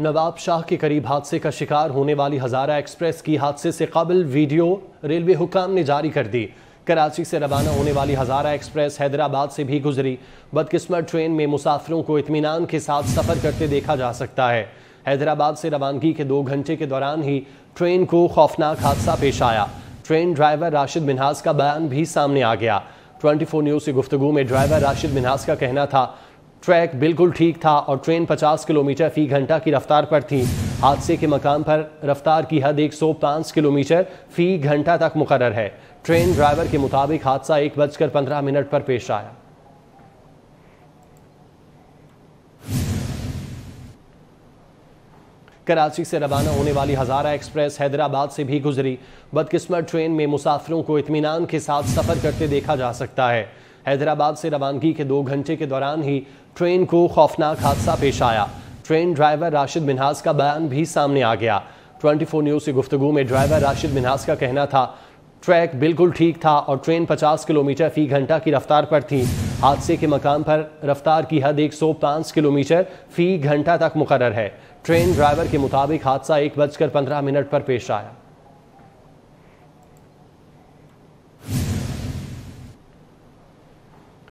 नवाब शाह के करीब हादसे का शिकार होने वाली हज़ारा एक्सप्रेस की हादसे से कबल वीडियो रेलवे हुकाम ने जारी कर दी कराची से रवाना होने वाली हज़ारा एक्सप्रेस हैदराबाद से भी गुजरी बदकिस्मत ट्रेन में मुसाफिरों को इतमान के साथ सफ़र करते देखा जा सकता है हैदराबाद से रवानगी के दो घंटे के दौरान ही ट्रेन को खौफनाक हादसा पेश आया ट्रेन ड्राइवर राशिद मिनहास का बयान भी सामने आ गया 24 न्यूज़ से गुफ्तु में ड्राइवर राशिद मिनहास का कहना था ट्रैक बिल्कुल ठीक था और ट्रेन 50 किलोमीटर फी घंटा की रफ्तार पर थी हादसे के मकाम पर रफ्तार की हद 105 किलोमीटर फी घंटा तक मुकर है ट्रेन ड्राइवर के मुताबिक हादसा एक बजकर पंद्रह मिनट पर पेश आया कराची से रवाना होने वाली हज़ारा एक्सप्रेस हैदराबाद से भी गुजरी बदकिस्मत ट्रेन में मुसाफिरों को इतमान के साथ सफ़र करते देखा जा सकता है हैदराबाद से रवानगी के दो घंटे के दौरान ही ट्रेन को खौफनाक हादसा पेश आया ट्रेन ड्राइवर राशिद मिनहास का बयान भी सामने आ गया 24 न्यूज़ से गुफ्तु में ड्राइवर राशिद मिनहास का कहना था ट्रैक बिल्कुल ठीक था और ट्रेन 50 किलोमीटर फी घंटा की रफ्तार पर थी हादसे के मकाम पर रफ्तार की हद 105 किलोमीटर फी घंटा तक मुकर है ट्रेन ड्राइवर के मुताबिक हादसा एक बजकर पंद्रह मिनट पर पेश आया